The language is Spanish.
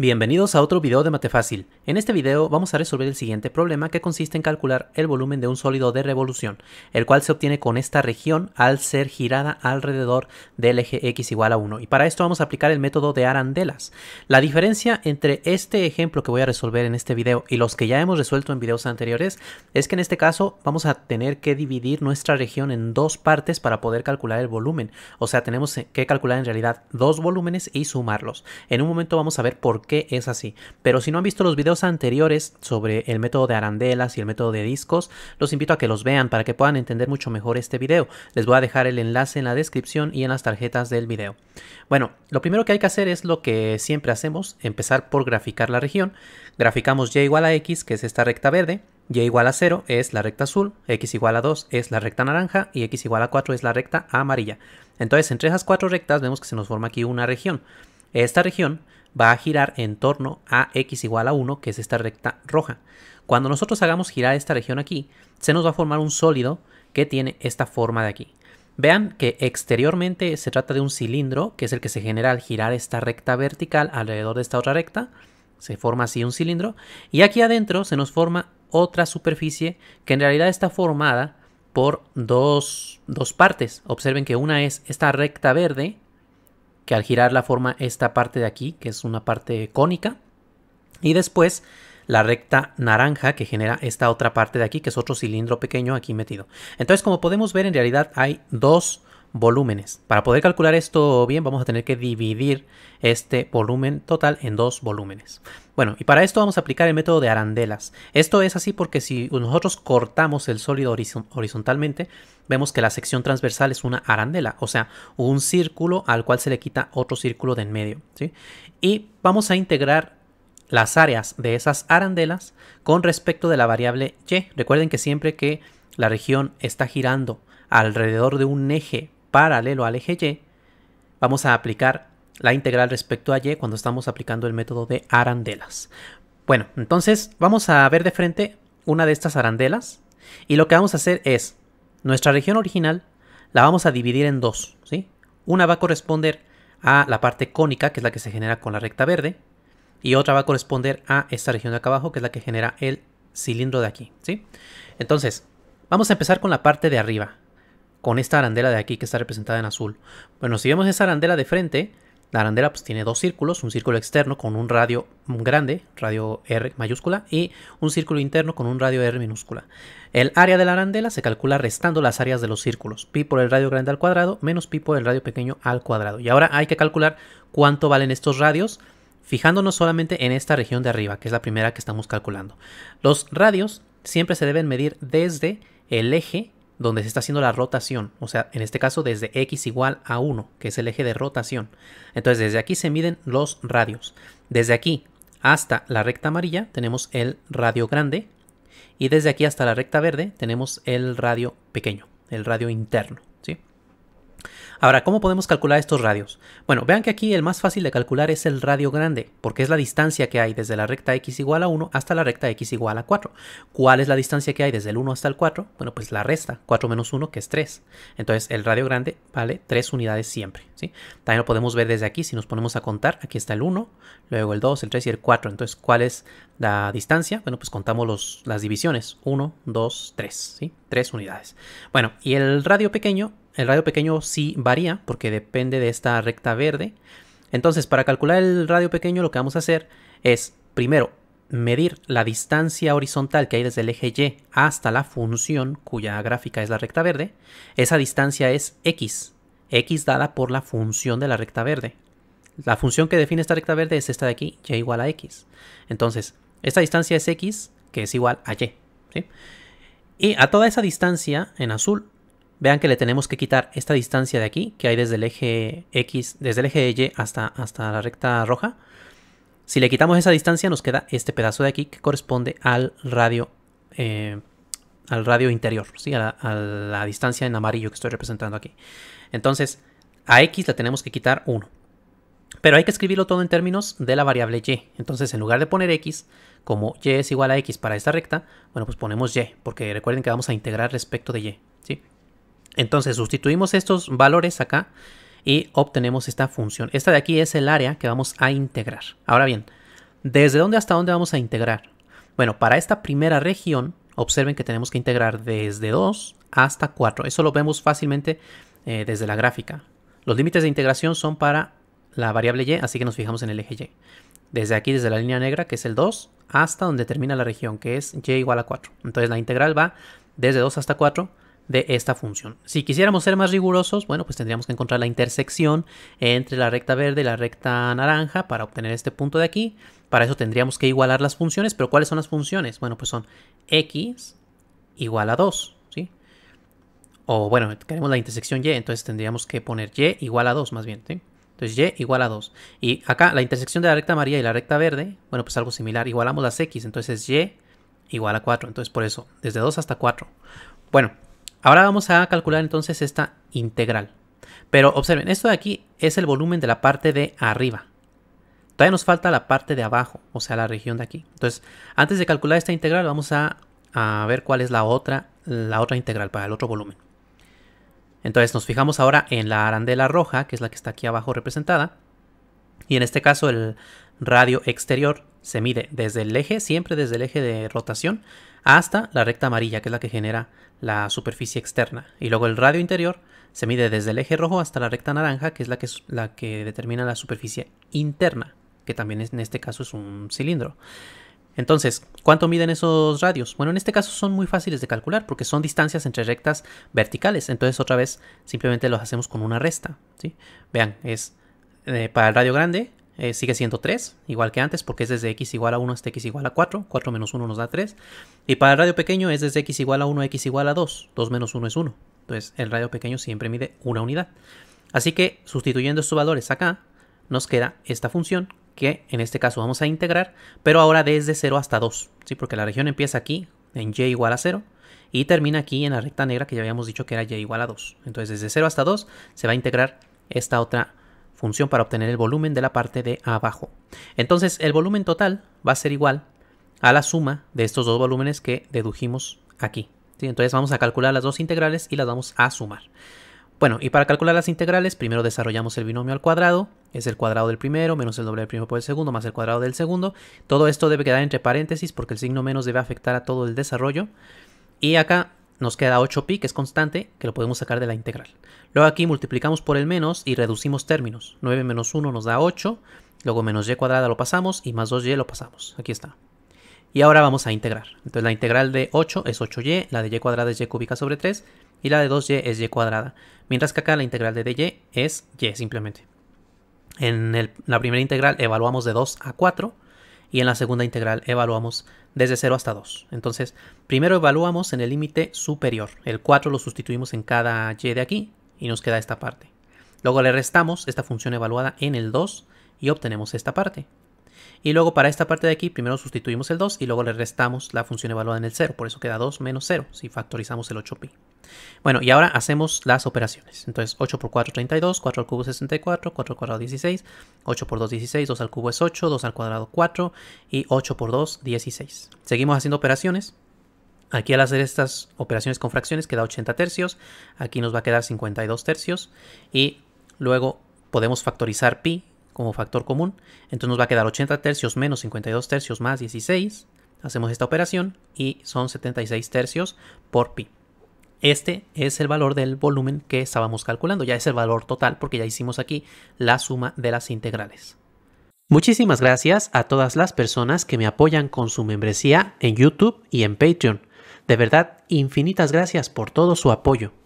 Bienvenidos a otro video de Mate Fácil. En este video vamos a resolver el siguiente problema que consiste en calcular el volumen de un sólido de revolución, el cual se obtiene con esta región al ser girada alrededor del eje x igual a 1. Y para esto vamos a aplicar el método de arandelas. La diferencia entre este ejemplo que voy a resolver en este video y los que ya hemos resuelto en videos anteriores es que en este caso vamos a tener que dividir nuestra región en dos partes para poder calcular el volumen. O sea, tenemos que calcular en realidad dos volúmenes y sumarlos. En un momento vamos a ver por que es así. Pero si no han visto los videos anteriores sobre el método de arandelas y el método de discos, los invito a que los vean para que puedan entender mucho mejor este video. Les voy a dejar el enlace en la descripción y en las tarjetas del video. Bueno, lo primero que hay que hacer es lo que siempre hacemos, empezar por graficar la región. Graficamos y igual a x, que es esta recta verde, y igual a 0 es la recta azul, x igual a 2 es la recta naranja y x igual a 4 es la recta amarilla. Entonces entre esas cuatro rectas vemos que se nos forma aquí una región. Esta región va a girar en torno a x igual a 1, que es esta recta roja. Cuando nosotros hagamos girar esta región aquí, se nos va a formar un sólido que tiene esta forma de aquí. Vean que exteriormente se trata de un cilindro, que es el que se genera al girar esta recta vertical alrededor de esta otra recta. Se forma así un cilindro. Y aquí adentro se nos forma otra superficie que en realidad está formada por dos, dos partes. Observen que una es esta recta verde, que al la forma esta parte de aquí, que es una parte cónica. Y después la recta naranja que genera esta otra parte de aquí, que es otro cilindro pequeño aquí metido. Entonces, como podemos ver, en realidad hay dos volúmenes. Para poder calcular esto bien, vamos a tener que dividir este volumen total en dos volúmenes. Bueno, y para esto vamos a aplicar el método de arandelas. Esto es así porque si nosotros cortamos el sólido horizontalmente, vemos que la sección transversal es una arandela, o sea, un círculo al cual se le quita otro círculo de en medio. Y vamos a integrar las áreas de esas arandelas con respecto de la variable y. Recuerden que siempre que la región está girando alrededor de un eje paralelo al eje y, vamos a aplicar la integral respecto a y cuando estamos aplicando el método de arandelas. Bueno, entonces vamos a ver de frente una de estas arandelas y lo que vamos a hacer es nuestra región original la vamos a dividir en dos, ¿sí? Una va a corresponder a la parte cónica, que es la que se genera con la recta verde, y otra va a corresponder a esta región de acá abajo, que es la que genera el cilindro de aquí, ¿sí? Entonces, vamos a empezar con la parte de arriba con esta arandela de aquí que está representada en azul. Bueno, si vemos esa arandela de frente, la arandela pues tiene dos círculos, un círculo externo con un radio grande, radio R mayúscula, y un círculo interno con un radio R minúscula. El área de la arandela se calcula restando las áreas de los círculos, pi por el radio grande al cuadrado menos pi por el radio pequeño al cuadrado. Y ahora hay que calcular cuánto valen estos radios, fijándonos solamente en esta región de arriba, que es la primera que estamos calculando. Los radios siempre se deben medir desde el eje donde se está haciendo la rotación, o sea, en este caso desde x igual a 1, que es el eje de rotación. Entonces desde aquí se miden los radios. Desde aquí hasta la recta amarilla tenemos el radio grande y desde aquí hasta la recta verde tenemos el radio pequeño, el radio interno. Ahora, ¿cómo podemos calcular estos radios? Bueno, vean que aquí el más fácil de calcular es el radio grande, porque es la distancia que hay desde la recta x igual a 1 hasta la recta x igual a 4. ¿Cuál es la distancia que hay desde el 1 hasta el 4? Bueno, pues la resta, 4 menos 1, que es 3. Entonces, el radio grande vale 3 unidades siempre. ¿sí? También lo podemos ver desde aquí, si nos ponemos a contar, aquí está el 1, luego el 2, el 3 y el 4. Entonces, ¿cuál es la distancia? Bueno, pues contamos los, las divisiones, 1, 2, 3, 3 unidades. Bueno, y el radio pequeño el radio pequeño sí varía porque depende de esta recta verde. Entonces, para calcular el radio pequeño lo que vamos a hacer es, primero, medir la distancia horizontal que hay desde el eje Y hasta la función cuya gráfica es la recta verde. Esa distancia es x, x dada por la función de la recta verde. La función que define esta recta verde es esta de aquí, y igual a x. Entonces, esta distancia es x, que es igual a y. Y a toda esa distancia en azul Vean que le tenemos que quitar esta distancia de aquí, que hay desde el eje X, desde el eje Y hasta, hasta la recta roja. Si le quitamos esa distancia nos queda este pedazo de aquí que corresponde al radio, eh, al radio interior, ¿sí? a, la, distancia en amarillo que estoy representando aquí. Entonces a X le tenemos que quitar 1. Pero hay que escribirlo todo en términos de la variable y. Entonces, en lugar de poner x, como y es igual a x para esta recta, bueno, pues ponemos y, porque recuerden que vamos a integrar respecto de y, ¿sí? Entonces sustituimos estos valores acá y obtenemos esta función. Esta de aquí es el área que vamos a integrar. Ahora bien, ¿desde dónde hasta dónde vamos a integrar? Bueno, para esta primera región, observen que tenemos que integrar desde 2 hasta 4. Eso lo vemos fácilmente eh, desde la gráfica. Los límites de integración son para la variable y, así que nos fijamos en el eje y. Desde aquí, desde la línea negra, que es el 2, hasta donde termina la región, que es y igual a 4. Entonces la integral va desde 2 hasta 4 de esta función. Si quisiéramos ser más rigurosos, bueno, pues tendríamos que encontrar la intersección entre la recta verde y la recta naranja para obtener este punto de aquí. Para eso tendríamos que igualar las funciones, pero ¿cuáles son las funciones? Bueno, pues son x igual a 2, ¿sí? O bueno, queremos la intersección y, entonces tendríamos que poner y igual a 2 más bien, Entonces y igual a 2. Y acá la intersección de la recta amarilla y la recta verde, bueno, pues algo similar. Igualamos las x, entonces es y igual a 4. Entonces por eso, desde 2 hasta 4. Bueno, Ahora vamos a calcular entonces esta integral. Pero observen, esto de aquí es el volumen de la parte de arriba. Todavía nos falta la parte de abajo, o sea, la región de aquí. Entonces, antes de calcular esta integral, vamos a, ver cuál es la otra, la otra integral para el otro volumen. Entonces, nos fijamos ahora en la arandela roja, que es la que está aquí abajo representada. Y en este caso, el radio exterior se mide desde el eje, siempre desde el eje de rotación, hasta la recta amarilla, que es la que genera la superficie externa. Y luego el radio interior se mide desde el eje rojo hasta la recta naranja, que es la que, la que determina la superficie interna, que también en este caso es un cilindro. Entonces, ¿cuánto miden esos radios? Bueno, en este caso son muy fáciles de calcular porque son distancias entre rectas verticales. Entonces, otra vez, simplemente los hacemos con una resta. ¿sí? Vean, es eh, para el radio grande eh, sigue siendo 3, igual que antes, porque es desde x igual a 1 hasta x igual a 4. 4 menos 1 nos da 3. Y para el radio pequeño es desde x igual a 1 x igual a 2. 2 menos 1 es 1. Entonces el radio pequeño siempre mide una unidad. Así que sustituyendo estos valores acá, nos queda esta función que en este caso vamos a integrar, pero ahora desde 0 hasta 2, ¿sí? porque la región empieza aquí en y igual a 0 y termina aquí en la recta negra que ya habíamos dicho que era y igual a 2. Entonces desde 0 hasta 2 se va a integrar esta otra función para obtener el volumen de la parte de abajo. Entonces el volumen total va a ser igual a la suma de estos dos volúmenes que dedujimos aquí. ¿sí? Entonces vamos a calcular las dos integrales y las vamos a sumar. Bueno, y para calcular las integrales, primero desarrollamos el binomio al cuadrado, es el cuadrado del primero menos el doble del primero por el segundo más el cuadrado del segundo. Todo esto debe quedar entre paréntesis porque el signo menos debe afectar a todo el desarrollo. Y acá nos queda 8pi, que es constante, que lo podemos sacar de la integral. Luego aquí multiplicamos por el menos y reducimos términos. 9 menos 1 nos da 8, luego menos y cuadrada lo pasamos y más 2y lo pasamos. Aquí está. Y ahora vamos a integrar. Entonces la integral de 8 es 8y, la de y cuadrada es y cúbica sobre 3 y la de 2y es y cuadrada. Mientras que acá la integral de dy es y simplemente. En la primera integral evaluamos de 2 a 4 y en la segunda integral evaluamos desde 0 hasta 2. Entonces, primero evaluamos en el límite superior. El 4 lo sustituimos en cada y de aquí y nos queda esta parte. Luego le restamos esta función evaluada en el 2 y obtenemos esta parte. Y luego para esta parte de aquí, primero sustituimos el 2 y luego le restamos la función evaluada en el 0. Por eso queda 2 menos 0 si factorizamos el 8pi. Bueno, y ahora hacemos las operaciones. Entonces, 8 por 4, 32, 4 al cubo, es 64, 4 al cuadrado, 16, 8 por 2, 16, 2 al cubo es 8, 2 al cuadrado, 4 y 8 por 2, 16. Seguimos haciendo operaciones. Aquí al hacer estas operaciones con fracciones queda 80 tercios, aquí nos va a quedar 52 tercios y luego podemos factorizar pi como factor común. Entonces nos va a quedar 80 tercios menos 52 tercios más 16. Hacemos esta operación y son 76 tercios por pi. Este es el valor del volumen que estábamos calculando, ya es el valor total porque ya hicimos aquí la suma de las integrales. Muchísimas gracias a todas las personas que me apoyan con su membresía en YouTube y en Patreon. De verdad, infinitas gracias por todo su apoyo.